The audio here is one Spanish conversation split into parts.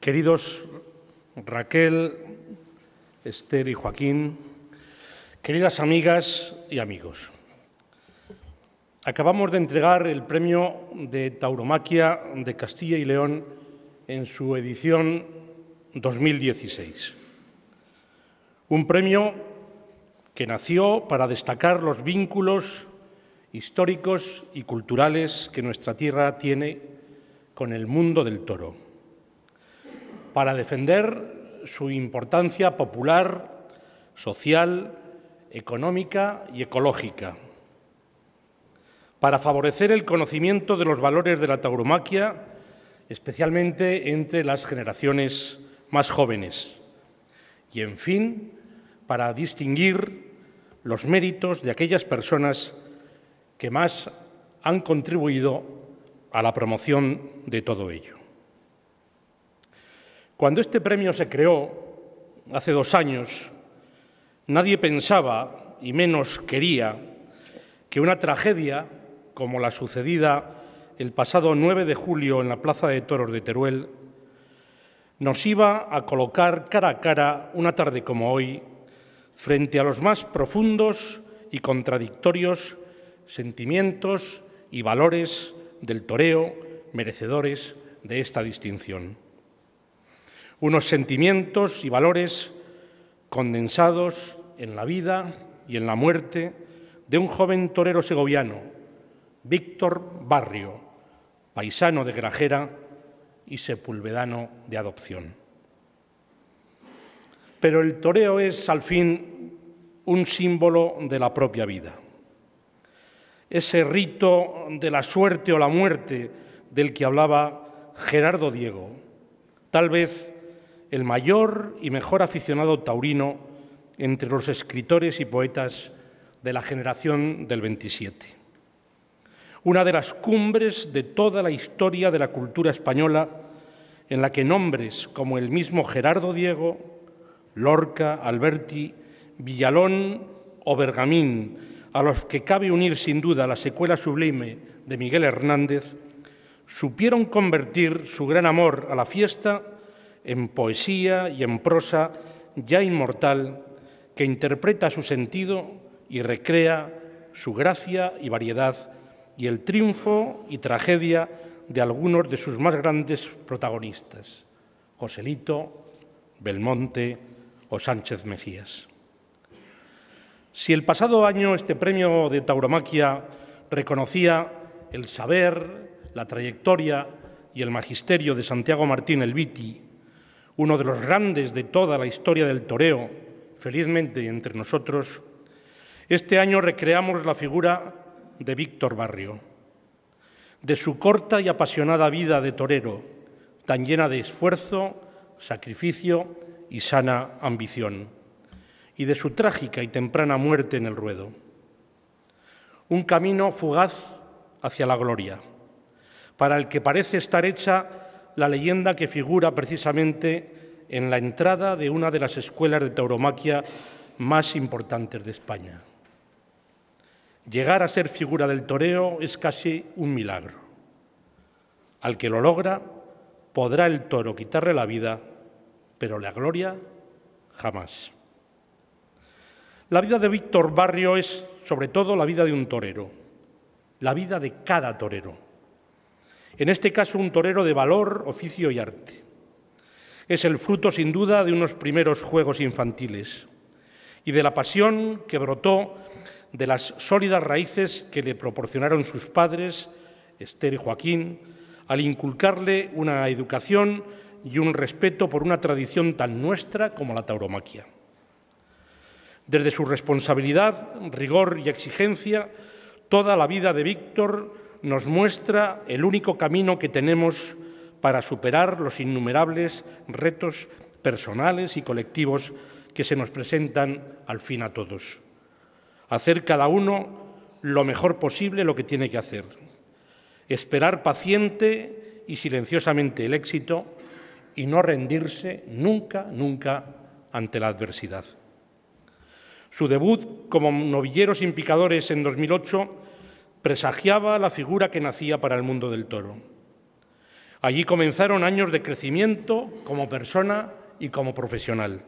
Queridos Raquel, Esther y Joaquín, queridas amigas y amigos, acabamos de entregar el premio de Tauromaquia de Castilla y León en su edición 2016. Un premio que nació para destacar los vínculos históricos y culturales que nuestra tierra tiene con el mundo del toro para defender su importancia popular, social, económica y ecológica, para favorecer el conocimiento de los valores de la tauromaquia, especialmente entre las generaciones más jóvenes, y, en fin, para distinguir los méritos de aquellas personas que más han contribuido a la promoción de todo ello. Cuando este premio se creó, hace dos años, nadie pensaba, y menos quería, que una tragedia como la sucedida el pasado 9 de julio en la Plaza de Toros de Teruel nos iba a colocar cara a cara una tarde como hoy frente a los más profundos y contradictorios sentimientos y valores del toreo merecedores de esta distinción unos sentimientos y valores condensados en la vida y en la muerte de un joven torero segoviano, Víctor Barrio, paisano de Grajera y sepulvedano de adopción. Pero el toreo es, al fin, un símbolo de la propia vida. Ese rito de la suerte o la muerte del que hablaba Gerardo Diego, tal vez el mayor y mejor aficionado taurino entre los escritores y poetas de la generación del 27. Una de las cumbres de toda la historia de la cultura española en la que nombres como el mismo Gerardo Diego, Lorca, Alberti, Villalón o Bergamín, a los que cabe unir sin duda la secuela sublime de Miguel Hernández, supieron convertir su gran amor a la fiesta en poesía y en prosa ya inmortal, que interpreta su sentido y recrea su gracia y variedad y el triunfo y tragedia de algunos de sus más grandes protagonistas, Joselito, Belmonte o Sánchez Mejías. Si el pasado año este premio de tauromaquia reconocía el saber, la trayectoria y el magisterio de Santiago Martín Elviti, uno de los grandes de toda la historia del toreo, felizmente entre nosotros, este año recreamos la figura de Víctor Barrio, de su corta y apasionada vida de torero, tan llena de esfuerzo, sacrificio y sana ambición, y de su trágica y temprana muerte en el ruedo. Un camino fugaz hacia la gloria, para el que parece estar hecha la leyenda que figura precisamente en la entrada de una de las escuelas de tauromaquia más importantes de España. Llegar a ser figura del toreo es casi un milagro. Al que lo logra, podrá el toro quitarle la vida, pero la gloria jamás. La vida de Víctor Barrio es, sobre todo, la vida de un torero, la vida de cada torero en este caso, un torero de valor, oficio y arte. Es el fruto, sin duda, de unos primeros juegos infantiles y de la pasión que brotó de las sólidas raíces que le proporcionaron sus padres, Esther y Joaquín, al inculcarle una educación y un respeto por una tradición tan nuestra como la tauromaquia. Desde su responsabilidad, rigor y exigencia, toda la vida de Víctor nos muestra el único camino que tenemos para superar los innumerables retos personales y colectivos que se nos presentan al fin a todos. Hacer cada uno lo mejor posible lo que tiene que hacer. Esperar paciente y silenciosamente el éxito y no rendirse nunca, nunca ante la adversidad. Su debut como novilleros picadores en 2008 presagiaba la figura que nacía para el mundo del toro. Allí comenzaron años de crecimiento como persona y como profesional,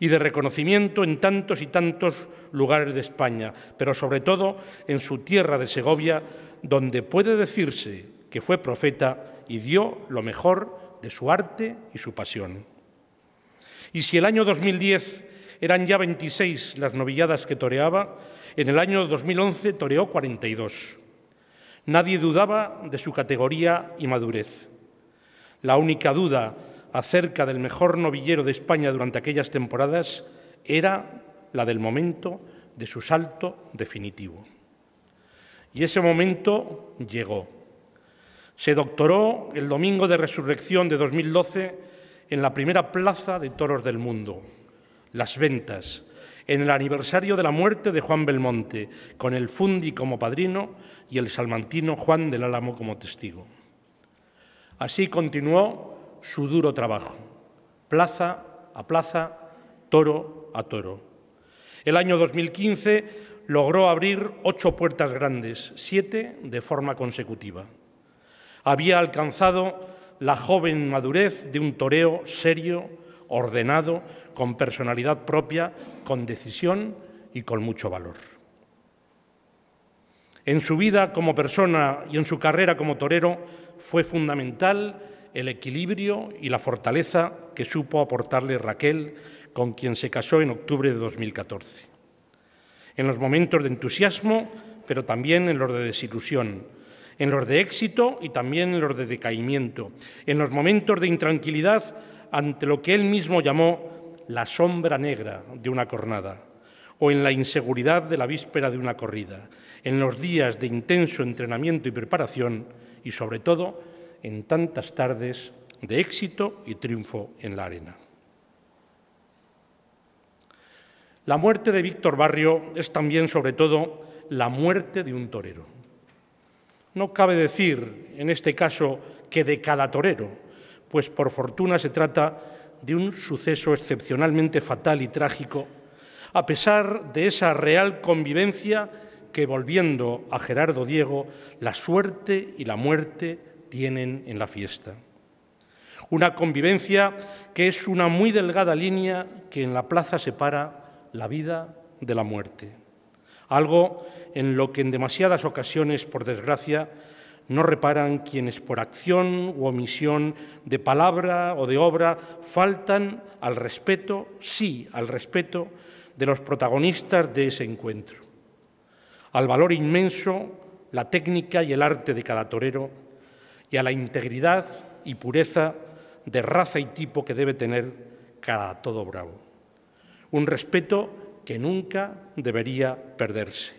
y de reconocimiento en tantos y tantos lugares de España, pero sobre todo en su tierra de Segovia, donde puede decirse que fue profeta y dio lo mejor de su arte y su pasión. Y si el año 2010 eran ya 26 las novilladas que toreaba, en el año 2011 toreó 42. Nadie dudaba de su categoría y madurez. La única duda acerca del mejor novillero de España durante aquellas temporadas era la del momento de su salto definitivo. Y ese momento llegó. Se doctoró el domingo de resurrección de 2012 en la primera plaza de toros del mundo, Las Ventas, en el aniversario de la muerte de Juan Belmonte, con el Fundi como padrino y el salmantino Juan del Álamo como testigo. Así continuó su duro trabajo, plaza a plaza, toro a toro. El año 2015 logró abrir ocho puertas grandes, siete de forma consecutiva. Había alcanzado la joven madurez de un toreo serio, ordenado con personalidad propia, con decisión y con mucho valor. En su vida como persona y en su carrera como torero fue fundamental el equilibrio y la fortaleza que supo aportarle Raquel, con quien se casó en octubre de 2014. En los momentos de entusiasmo, pero también en los de desilusión, en los de éxito y también en los de decaimiento, en los momentos de intranquilidad ante lo que él mismo llamó la sombra negra de una cornada o en la inseguridad de la víspera de una corrida, en los días de intenso entrenamiento y preparación y sobre todo en tantas tardes de éxito y triunfo en la arena. La muerte de Víctor Barrio es también sobre todo la muerte de un torero. No cabe decir en este caso que de cada torero, pues por fortuna se trata de un suceso excepcionalmente fatal y trágico, a pesar de esa real convivencia que, volviendo a Gerardo Diego, la suerte y la muerte tienen en la fiesta. Una convivencia que es una muy delgada línea que en la plaza separa la vida de la muerte. Algo en lo que en demasiadas ocasiones, por desgracia, no reparan quienes por acción u omisión de palabra o de obra faltan al respeto, sí, al respeto de los protagonistas de ese encuentro, al valor inmenso, la técnica y el arte de cada torero y a la integridad y pureza de raza y tipo que debe tener cada todo bravo. Un respeto que nunca debería perderse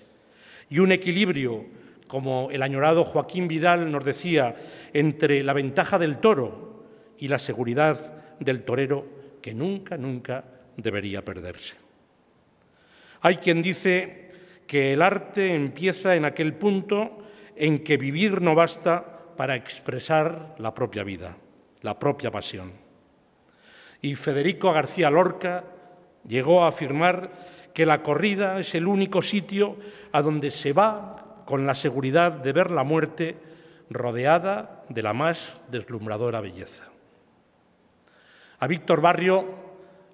y un equilibrio como el añorado Joaquín Vidal nos decía, entre la ventaja del toro y la seguridad del torero que nunca, nunca debería perderse. Hay quien dice que el arte empieza en aquel punto en que vivir no basta para expresar la propia vida, la propia pasión. Y Federico García Lorca llegó a afirmar que la corrida es el único sitio a donde se va con la seguridad de ver la muerte rodeada de la más deslumbradora belleza. A Víctor Barrio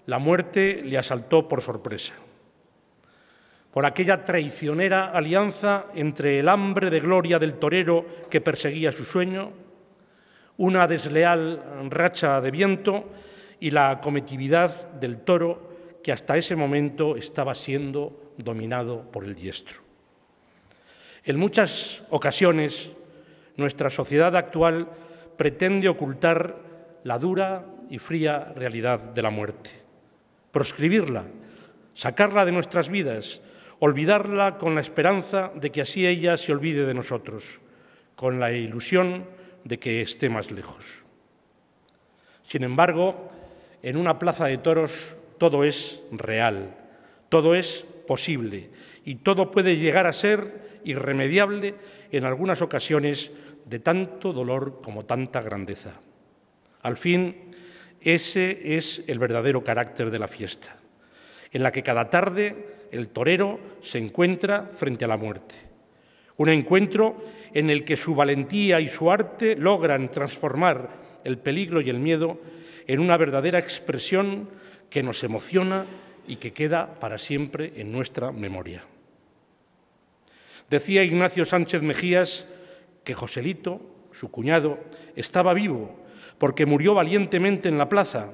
la muerte le asaltó por sorpresa, por aquella traicionera alianza entre el hambre de gloria del torero que perseguía su sueño, una desleal racha de viento y la cometividad del toro que hasta ese momento estaba siendo dominado por el diestro. En muchas ocasiones, nuestra sociedad actual pretende ocultar la dura y fría realidad de la muerte, proscribirla, sacarla de nuestras vidas, olvidarla con la esperanza de que así ella se olvide de nosotros, con la ilusión de que esté más lejos. Sin embargo, en una plaza de toros todo es real, todo es posible y todo puede llegar a ser irremediable en algunas ocasiones de tanto dolor como tanta grandeza. Al fin, ese es el verdadero carácter de la fiesta, en la que cada tarde el torero se encuentra frente a la muerte. Un encuentro en el que su valentía y su arte logran transformar el peligro y el miedo en una verdadera expresión que nos emociona y que queda para siempre en nuestra memoria. Decía Ignacio Sánchez Mejías que Joselito, su cuñado, estaba vivo porque murió valientemente en la plaza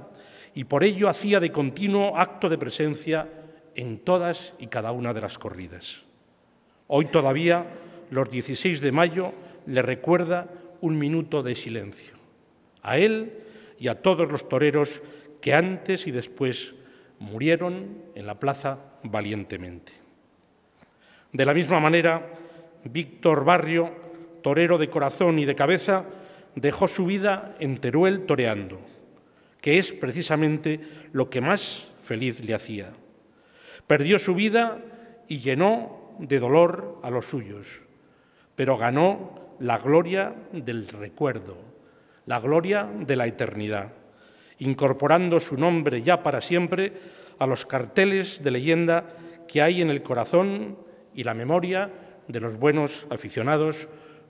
y por ello hacía de continuo acto de presencia en todas y cada una de las corridas. Hoy todavía, los 16 de mayo, le recuerda un minuto de silencio, a él y a todos los toreros que antes y después murieron en la plaza valientemente. De la misma manera, Víctor Barrio, torero de corazón y de cabeza, dejó su vida en Teruel toreando, que es precisamente lo que más feliz le hacía. Perdió su vida y llenó de dolor a los suyos, pero ganó la gloria del recuerdo, la gloria de la eternidad, incorporando su nombre ya para siempre a los carteles de leyenda que hay en el corazón y la memoria de los buenos aficionados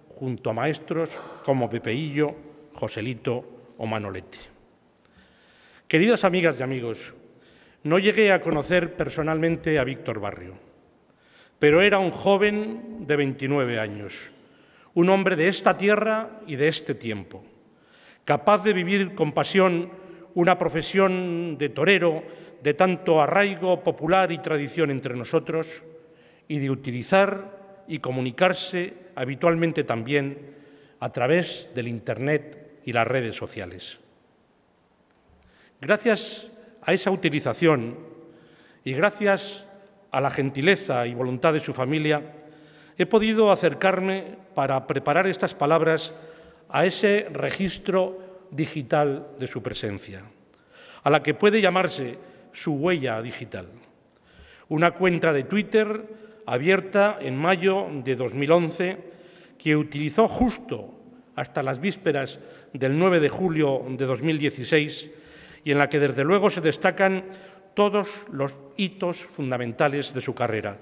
junto a maestros como Pepeillo, Joselito o Manolete. Queridas amigas y amigos, no llegué a conocer personalmente a Víctor Barrio, pero era un joven de 29 años, un hombre de esta tierra y de este tiempo, capaz de vivir con pasión una profesión de torero de tanto arraigo popular y tradición entre nosotros, y de utilizar y comunicarse habitualmente también a través del Internet y las redes sociales. Gracias a esa utilización y gracias a la gentileza y voluntad de su familia, he podido acercarme para preparar estas palabras a ese registro digital de su presencia, a la que puede llamarse su huella digital. Una cuenta de Twitter abierta en mayo de 2011, que utilizó justo hasta las vísperas del 9 de julio de 2016 y en la que desde luego se destacan todos los hitos fundamentales de su carrera,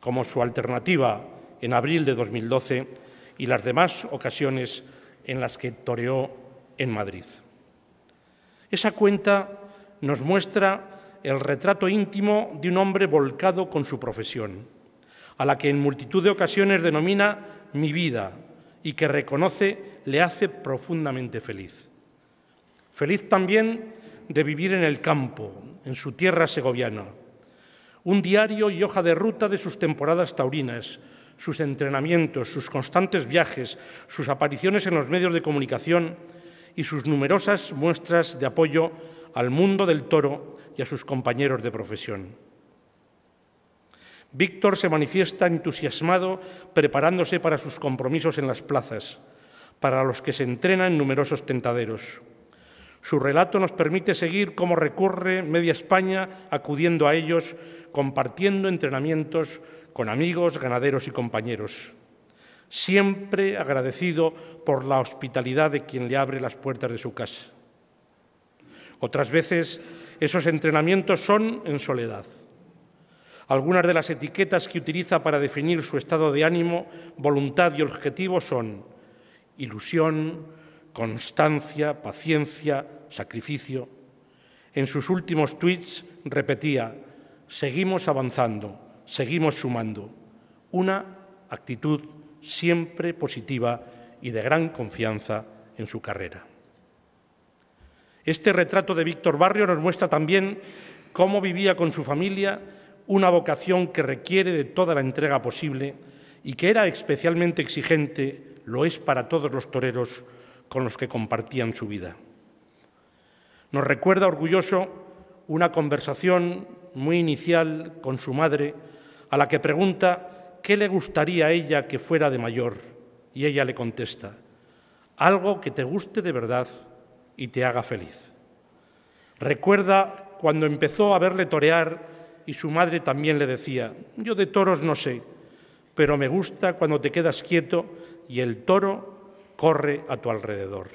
como su alternativa en abril de 2012 y las demás ocasiones en las que toreó en Madrid. Esa cuenta nos muestra el retrato íntimo de un hombre volcado con su profesión, a la que en multitud de ocasiones denomina mi vida y que reconoce le hace profundamente feliz. Feliz también de vivir en el campo, en su tierra segoviana. Un diario y hoja de ruta de sus temporadas taurinas, sus entrenamientos, sus constantes viajes, sus apariciones en los medios de comunicación y sus numerosas muestras de apoyo al mundo del toro y a sus compañeros de profesión. Víctor se manifiesta entusiasmado preparándose para sus compromisos en las plazas, para los que se entrena numerosos tentaderos. Su relato nos permite seguir cómo recurre media España acudiendo a ellos, compartiendo entrenamientos con amigos, ganaderos y compañeros. Siempre agradecido por la hospitalidad de quien le abre las puertas de su casa. Otras veces esos entrenamientos son en soledad algunas de las etiquetas que utiliza para definir su estado de ánimo, voluntad y objetivo son ilusión, constancia, paciencia, sacrificio. En sus últimos tweets repetía, seguimos avanzando, seguimos sumando. Una actitud siempre positiva y de gran confianza en su carrera. Este retrato de Víctor Barrio nos muestra también cómo vivía con su familia una vocación que requiere de toda la entrega posible y que era especialmente exigente, lo es para todos los toreros con los que compartían su vida. Nos recuerda orgulloso una conversación muy inicial con su madre, a la que pregunta qué le gustaría a ella que fuera de mayor, y ella le contesta, algo que te guste de verdad y te haga feliz. Recuerda cuando empezó a verle torear y su madre también le decía, yo de toros no sé, pero me gusta cuando te quedas quieto y el toro corre a tu alrededor.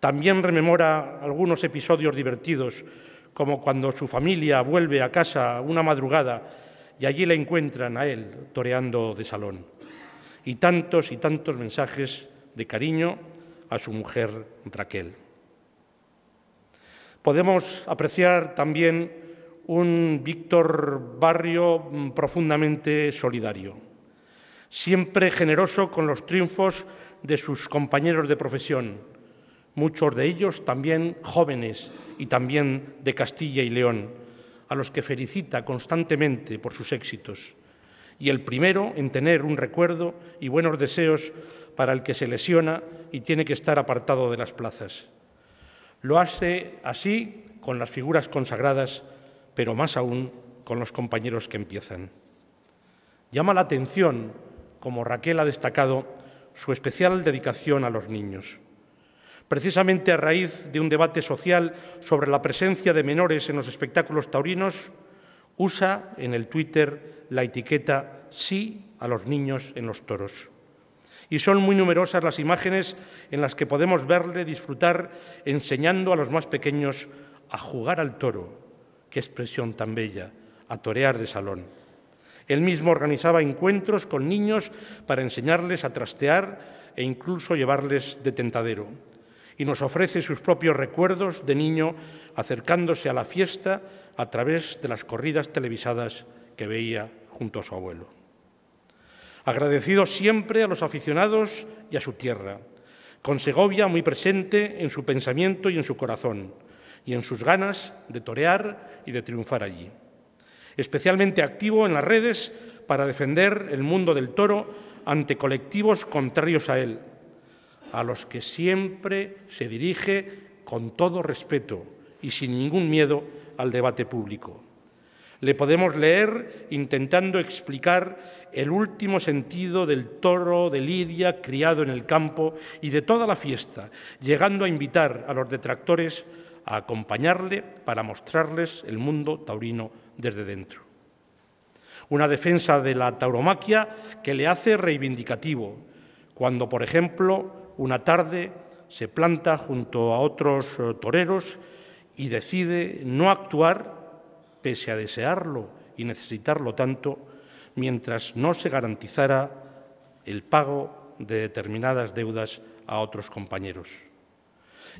También rememora algunos episodios divertidos, como cuando su familia vuelve a casa una madrugada y allí le encuentran a él toreando de salón. Y tantos y tantos mensajes de cariño a su mujer Raquel. Podemos apreciar también un Víctor Barrio mm, profundamente solidario, siempre generoso con los triunfos de sus compañeros de profesión, muchos de ellos también jóvenes y también de Castilla y León, a los que felicita constantemente por sus éxitos, y el primero en tener un recuerdo y buenos deseos para el que se lesiona y tiene que estar apartado de las plazas. Lo hace así con las figuras consagradas pero más aún con los compañeros que empiezan. Llama la atención, como Raquel ha destacado, su especial dedicación a los niños. Precisamente a raíz de un debate social sobre la presencia de menores en los espectáculos taurinos, usa en el Twitter la etiqueta sí a los niños en los toros. Y son muy numerosas las imágenes en las que podemos verle disfrutar enseñando a los más pequeños a jugar al toro, qué expresión tan bella, a torear de salón. Él mismo organizaba encuentros con niños para enseñarles a trastear e incluso llevarles de tentadero. Y nos ofrece sus propios recuerdos de niño acercándose a la fiesta a través de las corridas televisadas que veía junto a su abuelo. Agradecido siempre a los aficionados y a su tierra, con Segovia muy presente en su pensamiento y en su corazón y en sus ganas de torear y de triunfar allí. Especialmente activo en las redes para defender el mundo del toro ante colectivos contrarios a él, a los que siempre se dirige con todo respeto y sin ningún miedo al debate público. Le podemos leer intentando explicar el último sentido del toro de Lidia criado en el campo y de toda la fiesta, llegando a invitar a los detractores acompañarle para mostrarles el mundo taurino desde dentro. Una defensa de la tauromaquia que le hace reivindicativo, cuando, por ejemplo, una tarde se planta junto a otros eh, toreros y decide no actuar, pese a desearlo y necesitarlo tanto, mientras no se garantizara el pago de determinadas deudas a otros compañeros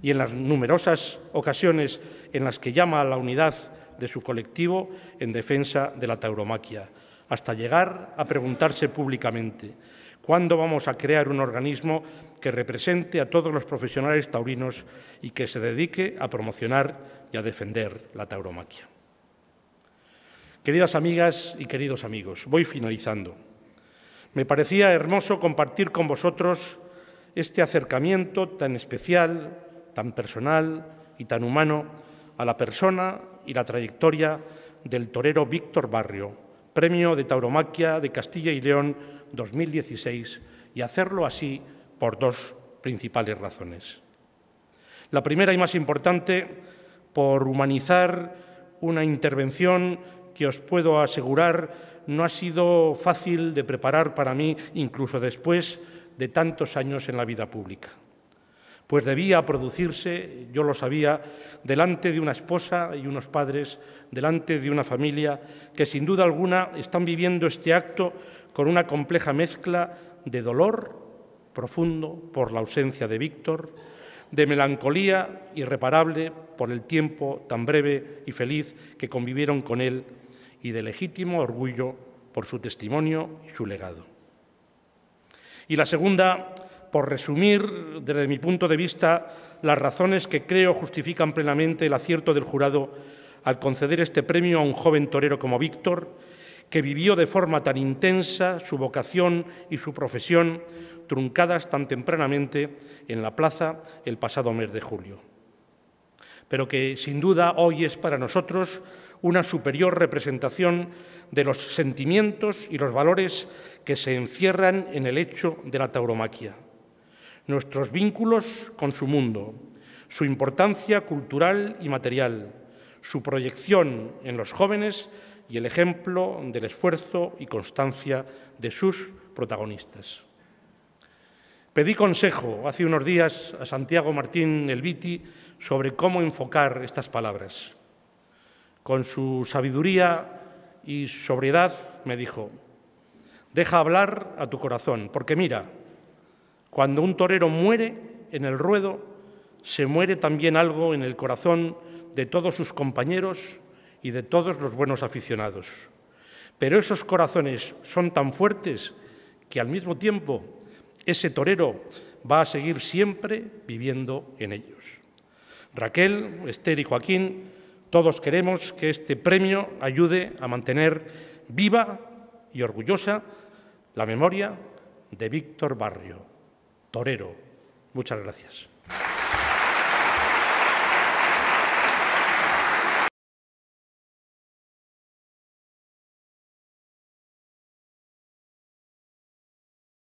y en las numerosas ocasiones en las que llama a la unidad de su colectivo en defensa de la tauromaquia, hasta llegar a preguntarse públicamente, ¿cuándo vamos a crear un organismo que represente a todos los profesionales taurinos y que se dedique a promocionar y a defender la tauromaquia? Queridas amigas y queridos amigos, voy finalizando. Me parecía hermoso compartir con vosotros este acercamiento tan especial tan personal y tan humano a la persona y la trayectoria del torero Víctor Barrio, premio de tauromaquia de Castilla y León 2016, y hacerlo así por dos principales razones. La primera y más importante, por humanizar una intervención que os puedo asegurar no ha sido fácil de preparar para mí, incluso después de tantos años en la vida pública pues debía producirse, yo lo sabía, delante de una esposa y unos padres, delante de una familia, que sin duda alguna están viviendo este acto con una compleja mezcla de dolor profundo por la ausencia de Víctor, de melancolía irreparable por el tiempo tan breve y feliz que convivieron con él y de legítimo orgullo por su testimonio y su legado. Y la segunda por resumir, desde mi punto de vista, las razones que creo justifican plenamente el acierto del jurado al conceder este premio a un joven torero como Víctor, que vivió de forma tan intensa su vocación y su profesión, truncadas tan tempranamente en la plaza el pasado mes de julio. Pero que sin duda hoy es para nosotros una superior representación de los sentimientos y los valores que se encierran en el hecho de la tauromaquia nuestros vínculos con su mundo, su importancia cultural y material, su proyección en los jóvenes y el ejemplo del esfuerzo y constancia de sus protagonistas. Pedí consejo hace unos días a Santiago Martín Elviti sobre cómo enfocar estas palabras. Con su sabiduría y sobriedad me dijo, deja hablar a tu corazón, porque mira, cuando un torero muere en el ruedo, se muere también algo en el corazón de todos sus compañeros y de todos los buenos aficionados. Pero esos corazones son tan fuertes que al mismo tiempo ese torero va a seguir siempre viviendo en ellos. Raquel, Esther y Joaquín, todos queremos que este premio ayude a mantener viva y orgullosa la memoria de Víctor Barrio, torero. Muchas gracias.